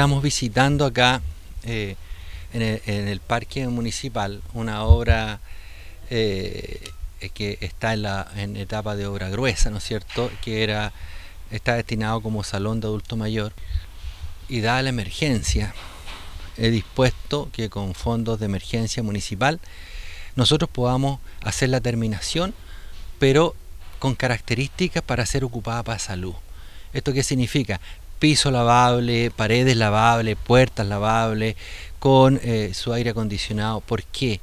estamos visitando acá eh, en, el, parque municipal una obra eh, que está en, la, etapa de obra gruesa, ¿no es cierto? Que era, está destinado como salón de adulto mayor y dada la emergencia, he dispuesto que con fondos de emergencia municipal nosotros podamos hacer la terminación, pero con características para ser ocupada para salud. ¿Esto qué significa? piso lavable, paredes lavables, puertas lavables, con eh, su aire acondicionado. ¿Por qué?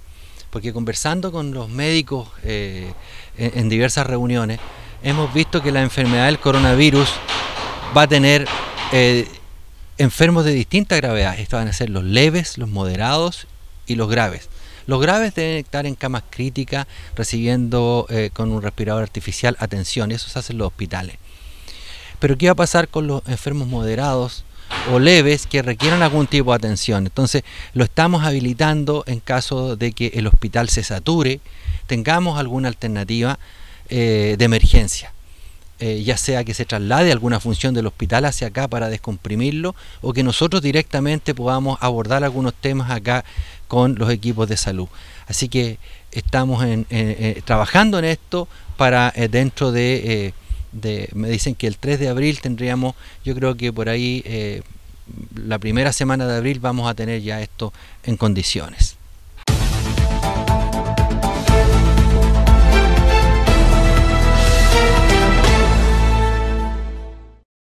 Porque conversando con los médicos eh, en, diversas reuniones, hemos visto que la enfermedad del coronavirus va a tener eh, enfermos de distinta gravedad. Estos van a ser los leves, los moderados y los graves. Los graves deben estar en camas críticas, recibiendo con un respirador artificial atención. y Eso se hace en los hospitales. Pero ¿qué va a pasar con los enfermos moderados o leves que requieran algún tipo de atención? Entonces, lo estamos habilitando en caso de que el hospital se sature, tengamos alguna alternativa eh, de emergencia. Eh, ya sea que se traslade alguna función del hospital hacia acá para descomprimirlo o que nosotros directamente podamos abordar algunos temas acá con los equipos de salud. Así que estamos eh, trabajando en esto para dentro de me dicen que el 3 de abril tendríamos, yo creo que por ahí eh, la primera semana de abril vamos a tener ya esto en condiciones.